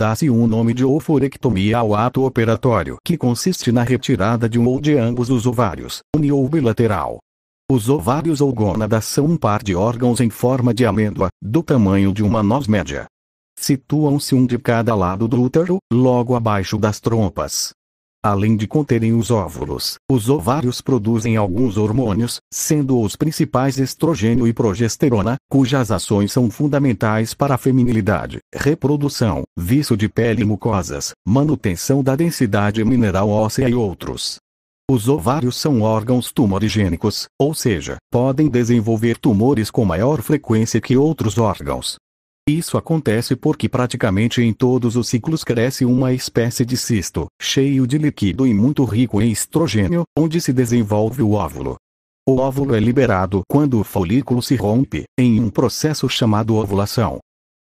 dá-se um nome de oforectomia ao ato operatório que consiste na retirada de um ou de ambos os ovários, uni ou bilateral. Os ovários ou gônadas são um par de órgãos em forma de amêndoa, do tamanho de uma noz média. Situam-se um de cada lado do útero, logo abaixo das trompas. Além de conterem os óvulos, os ovários produzem alguns hormônios, sendo os principais estrogênio e progesterona, cujas ações são fundamentais para a feminilidade, reprodução, viço de pele e mucosas, manutenção da densidade mineral óssea e outros. Os ovários são órgãos tumorigênicos, ou seja, podem desenvolver tumores com maior frequência que outros órgãos, isso acontece porque praticamente em todos os ciclos cresce uma espécie de cisto, cheio de líquido e muito rico em estrogênio, onde se desenvolve o óvulo. O óvulo é liberado quando o folículo se rompe, em um processo chamado ovulação.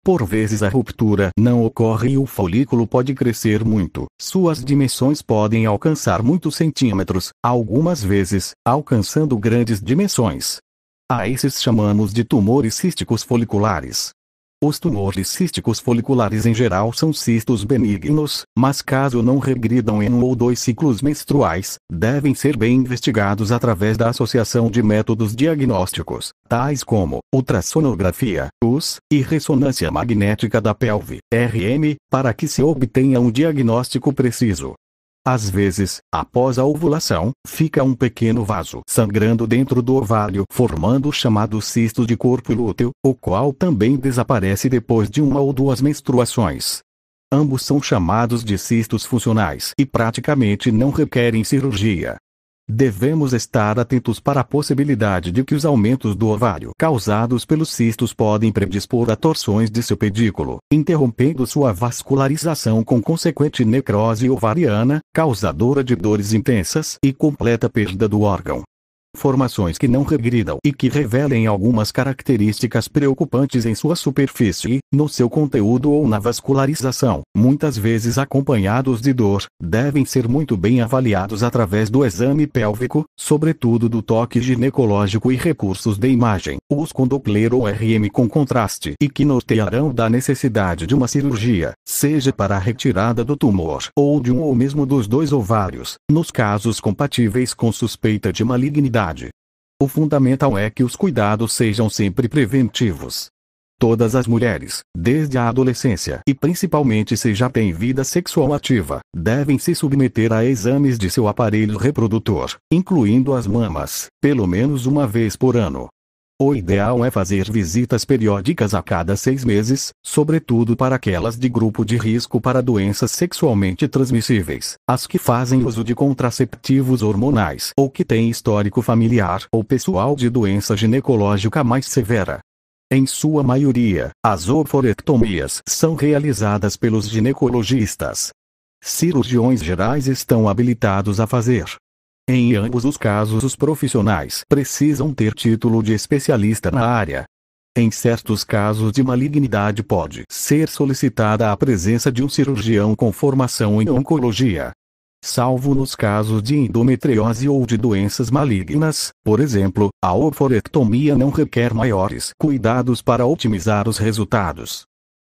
Por vezes a ruptura não ocorre e o folículo pode crescer muito. Suas dimensões podem alcançar muitos centímetros, algumas vezes, alcançando grandes dimensões. A esses chamamos de tumores císticos foliculares. Os tumores císticos foliculares em geral são cistos benignos, mas caso não regridam em um ou dois ciclos menstruais, devem ser bem investigados através da associação de métodos diagnósticos, tais como ultrassonografia, US, e ressonância magnética da pelve, RM, para que se obtenha um diagnóstico preciso. Às vezes, após a ovulação, fica um pequeno vaso sangrando dentro do ovário, formando o chamado cisto de corpo lúteo, o qual também desaparece depois de uma ou duas menstruações. Ambos são chamados de cistos funcionais e praticamente não requerem cirurgia. Devemos estar atentos para a possibilidade de que os aumentos do ovário causados pelos cistos podem predispor a torções de seu pedículo, interrompendo sua vascularização com consequente necrose ovariana, causadora de dores intensas e completa perda do órgão formações que não regridam e que revelem algumas características preocupantes em sua superfície, no seu conteúdo ou na vascularização, muitas vezes acompanhados de dor, devem ser muito bem avaliados através do exame pélvico, sobretudo do toque ginecológico e recursos de imagem, os com Doppler ou RM com contraste e que nortearão da necessidade de uma cirurgia, seja para a retirada do tumor ou de um ou mesmo dos dois ovários, nos casos compatíveis com suspeita de malignidade o fundamental é que os cuidados sejam sempre preventivos. Todas as mulheres, desde a adolescência e principalmente se já têm vida sexual ativa, devem se submeter a exames de seu aparelho reprodutor, incluindo as mamas, pelo menos uma vez por ano. O ideal é fazer visitas periódicas a cada seis meses, sobretudo para aquelas de grupo de risco para doenças sexualmente transmissíveis, as que fazem uso de contraceptivos hormonais ou que têm histórico familiar ou pessoal de doença ginecológica mais severa. Em sua maioria, as oforectomias são realizadas pelos ginecologistas. Cirurgiões gerais estão habilitados a fazer, em ambos os casos, os profissionais precisam ter título de especialista na área. Em certos casos de malignidade, pode ser solicitada a presença de um cirurgião com formação em oncologia. Salvo nos casos de endometriose ou de doenças malignas, por exemplo, a oforectomia não requer maiores cuidados para otimizar os resultados.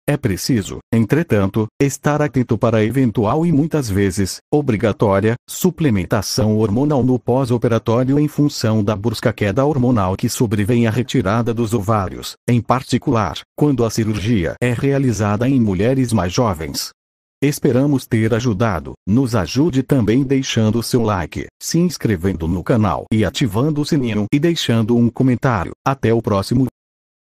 É preciso, entretanto, estar atento para a eventual e muitas vezes obrigatória suplementação hormonal no pós-operatório em função da brusca queda hormonal que sobrevém à retirada dos ovários, em particular, quando a cirurgia é realizada em mulheres mais jovens. Esperamos ter ajudado. Nos ajude também deixando seu like, se inscrevendo no canal e ativando o sininho e deixando um comentário. Até o próximo